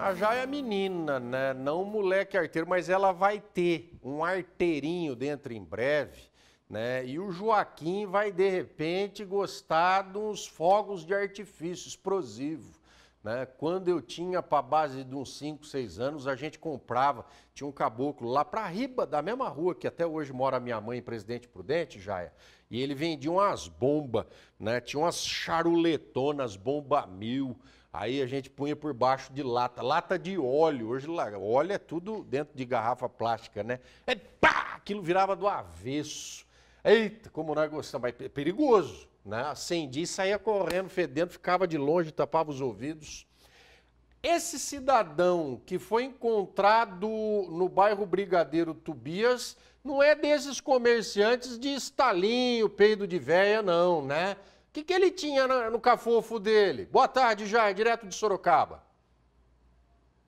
A Jai é menina, né? Não moleque arteiro, mas ela vai ter um arteirinho dentro em breve, né? E o Joaquim vai, de repente, gostar de uns fogos de artifício explosivo. Né? Quando eu tinha para base de uns 5, 6 anos, a gente comprava, tinha um caboclo lá para riba da mesma rua que até hoje mora minha mãe, Presidente Prudente, Jaia. E ele vendia umas bombas, né? Tinha umas charuletonas, bomba mil, Aí a gente punha por baixo de lata, lata de óleo. Hoje óleo é tudo dentro de garrafa plástica, né? É pá, aquilo virava do avesso. Eita, como nós gostamos, mas é perigoso, né? Acendia e saía correndo, fedendo, ficava de longe, tapava os ouvidos. Esse cidadão que foi encontrado no bairro Brigadeiro Tubias não é desses comerciantes de estalinho, peido de véia, não, né? O que, que ele tinha no cafofo dele? Boa tarde, Jair, direto de Sorocaba.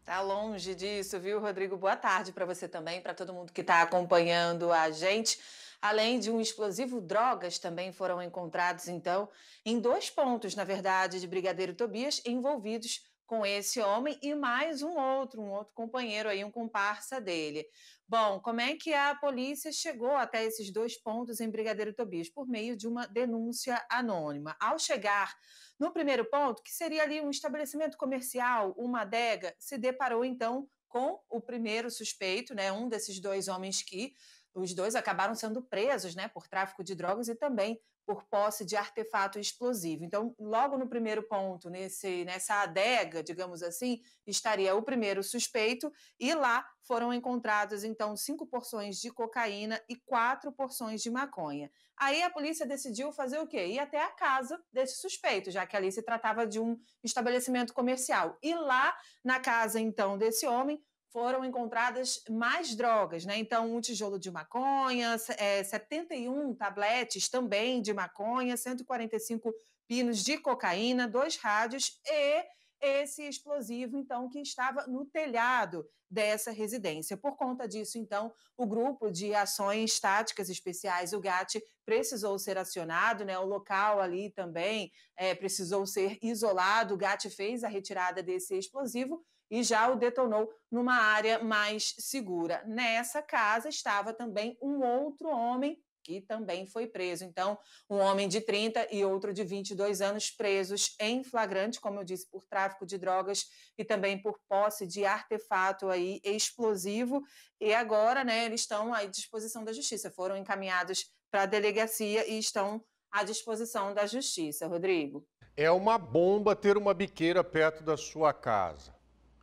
Tá longe disso, viu, Rodrigo? Boa tarde para você também, para todo mundo que está acompanhando a gente. Além de um explosivo, drogas também foram encontrados, então, em dois pontos, na verdade, de Brigadeiro Tobias envolvidos com esse homem e mais um outro, um outro companheiro aí, um comparsa dele. Bom, como é que a polícia chegou até esses dois pontos em Brigadeiro Tobias? Por meio de uma denúncia anônima. Ao chegar no primeiro ponto, que seria ali um estabelecimento comercial, uma adega, se deparou então com o primeiro suspeito, né, um desses dois homens que os dois acabaram sendo presos né, por tráfico de drogas e também por posse de artefato explosivo. Então, logo no primeiro ponto, nesse, nessa adega, digamos assim, estaria o primeiro suspeito, e lá foram encontradas, então, cinco porções de cocaína e quatro porções de maconha. Aí a polícia decidiu fazer o quê? Ir até a casa desse suspeito, já que ali se tratava de um estabelecimento comercial. E lá, na casa, então, desse homem, foram encontradas mais drogas, né? Então, um tijolo de maconha, é, 71 tabletes também de maconha, 145 pinos de cocaína, dois rádios e esse explosivo, então, que estava no telhado dessa residência. Por conta disso, então, o grupo de ações táticas especiais, o GAT, precisou ser acionado, né? O local ali também é, precisou ser isolado. O GAT fez a retirada desse explosivo e já o detonou numa área mais segura. Nessa casa estava também um outro homem que também foi preso. Então, um homem de 30 e outro de 22 anos presos em flagrante, como eu disse, por tráfico de drogas e também por posse de artefato aí explosivo. E agora, né, eles estão à disposição da justiça, foram encaminhados para a delegacia e estão à disposição da justiça, Rodrigo. É uma bomba ter uma biqueira perto da sua casa.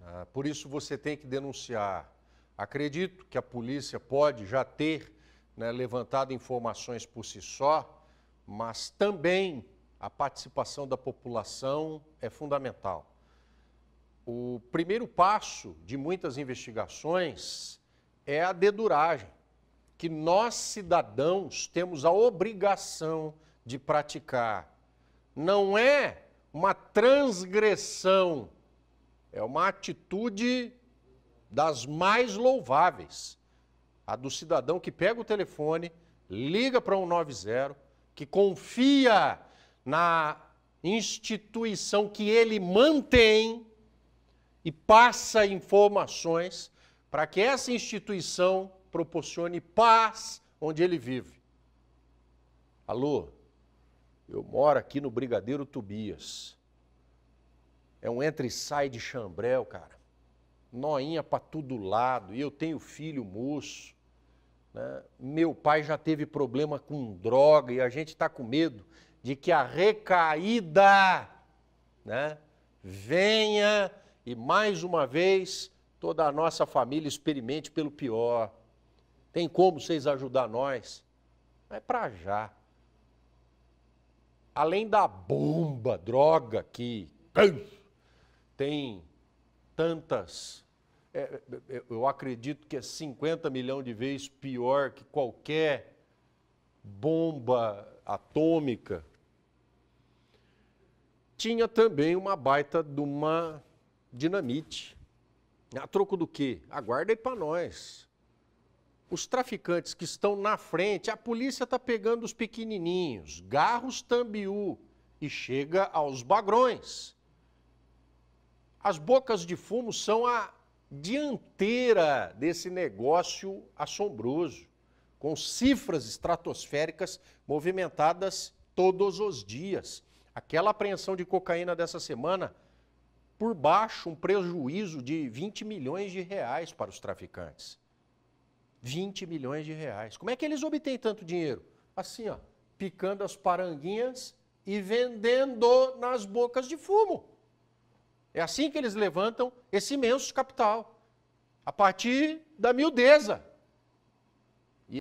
Ah, por isso você tem que denunciar. Acredito que a polícia pode já ter né, levantado informações por si só, mas também a participação da população é fundamental. O primeiro passo de muitas investigações é a deduragem, que nós cidadãos temos a obrigação de praticar. Não é uma transgressão é uma atitude das mais louváveis. A do cidadão que pega o telefone, liga para 190, que confia na instituição que ele mantém e passa informações para que essa instituição proporcione paz onde ele vive. Alô, eu moro aqui no Brigadeiro Tobias. É um entra e sai de chambréu, cara. Noinha para tudo lado. E eu tenho filho moço. Né? Meu pai já teve problema com droga e a gente está com medo de que a recaída né, venha e mais uma vez toda a nossa família experimente pelo pior. Tem como vocês ajudar nós? É para já. Além da bomba, droga que tem tantas. É, é, é, eu acredito que é 50 milhões de vezes pior que qualquer bomba atômica. Tinha também uma baita de uma dinamite. A troco do quê? Aguarda aí para nós. Os traficantes que estão na frente, a polícia está pegando os pequenininhos, garros tambiú e chega aos bagrões as bocas de fumo são a dianteira desse negócio assombroso, com cifras estratosféricas movimentadas todos os dias. Aquela apreensão de cocaína dessa semana, por baixo, um prejuízo de 20 milhões de reais para os traficantes. 20 milhões de reais. Como é que eles obtêm tanto dinheiro? Assim, ó, picando as paranguinhas e vendendo nas bocas de fumo. É assim que eles levantam esse imenso capital a partir da miudeza.